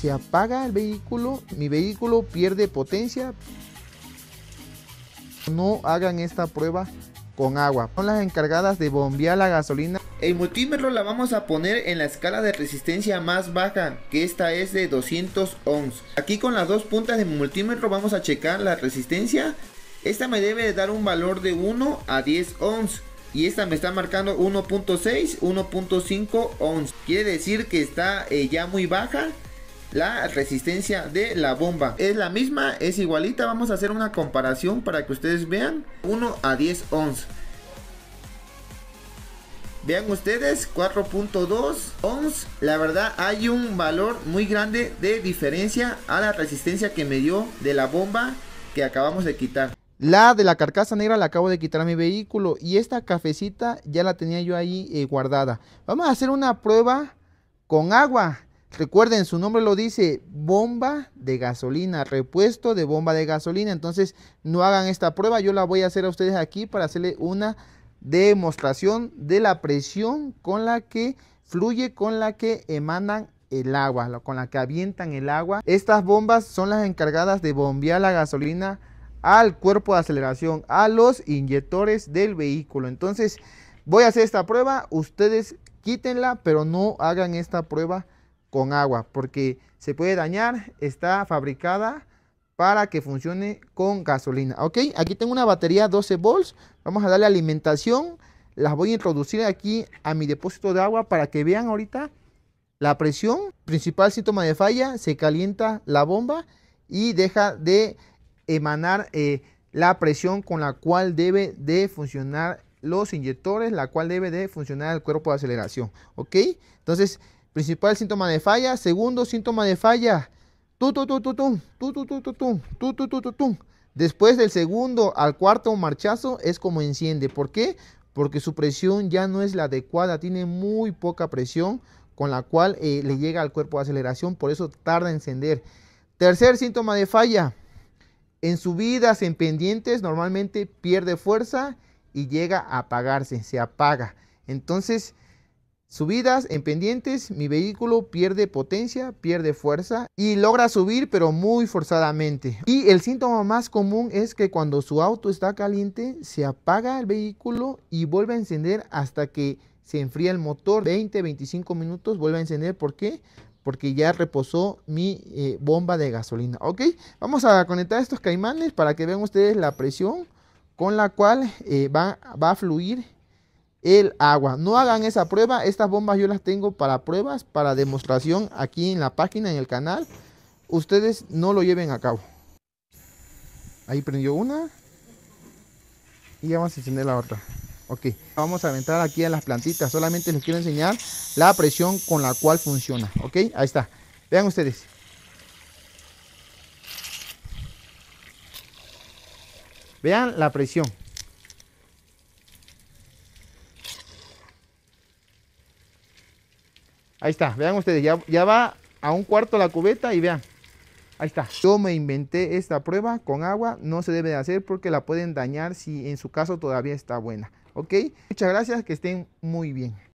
se apaga el vehículo, mi vehículo pierde potencia. No hagan esta prueba con agua. Son las encargadas de bombear la gasolina. El multímetro la vamos a poner en la escala de resistencia más baja, que esta es de 200 ohms. Aquí con las dos puntas de multímetro vamos a checar la resistencia. Esta me debe dar un valor de 1 a 10 ohms y esta me está marcando 1.6, 1.5 ohms. Quiere decir que está eh, ya muy baja la resistencia de la bomba. Es la misma, es igualita. Vamos a hacer una comparación para que ustedes vean. 1 a 10 ohms. Vean ustedes, 4.2 ohms. La verdad hay un valor muy grande de diferencia a la resistencia que me dio de la bomba que acabamos de quitar. La de la carcasa negra la acabo de quitar a mi vehículo y esta cafecita ya la tenía yo ahí eh, guardada. Vamos a hacer una prueba con agua. Recuerden, su nombre lo dice, bomba de gasolina, repuesto de bomba de gasolina. Entonces, no hagan esta prueba, yo la voy a hacer a ustedes aquí para hacerle una demostración de la presión con la que fluye, con la que emanan el agua, con la que avientan el agua. Estas bombas son las encargadas de bombear la gasolina al cuerpo de aceleración, a los inyectores del vehículo. Entonces, voy a hacer esta prueba, ustedes quítenla, pero no hagan esta prueba con agua, porque se puede dañar, está fabricada para que funcione con gasolina. Ok, aquí tengo una batería 12 volts, vamos a darle alimentación, las voy a introducir aquí a mi depósito de agua para que vean ahorita la presión, principal síntoma de falla, se calienta la bomba y deja de emanar eh, la presión con la cual debe de funcionar los inyectores, la cual debe de funcionar el cuerpo de aceleración, ¿ok? Entonces, Principal síntoma de falla. Segundo síntoma de falla. Tu, tu, tu, tu, Después del segundo al cuarto marchazo es como enciende. ¿Por qué? Porque su presión ya no es la adecuada. Tiene muy poca presión con la cual eh, le llega al cuerpo de aceleración. Por eso tarda en encender. Tercer síntoma de falla. En subidas, en pendientes, normalmente pierde fuerza y llega a apagarse, se apaga. Entonces, Subidas en pendientes, mi vehículo pierde potencia, pierde fuerza y logra subir pero muy forzadamente. Y el síntoma más común es que cuando su auto está caliente, se apaga el vehículo y vuelve a encender hasta que se enfría el motor. 20-25 minutos vuelve a encender. ¿Por qué? Porque ya reposó mi eh, bomba de gasolina. Ok, vamos a conectar estos caimanes para que vean ustedes la presión con la cual eh, va a fluir el agua. No hagan esa prueba. Estas bombas yo las tengo para pruebas, para demostración aquí en la página, en el canal. Ustedes no lo lleven a cabo. Ahí prendió una. Y vamos a encender la otra. Ok, vamos a entrar aquí a las plantitas. Solamente les quiero enseñar la presión con la cual funciona. Ok, ahí está. Vean ustedes. Vean la presión. Ahí está, vean ustedes, ya, ya va a un cuarto la cubeta y vean. Ahí está. Yo me inventé esta prueba con agua. No se debe de hacer porque la pueden dañar si en su caso todavía está buena. ¿Ok? Muchas gracias. Que estén muy bien.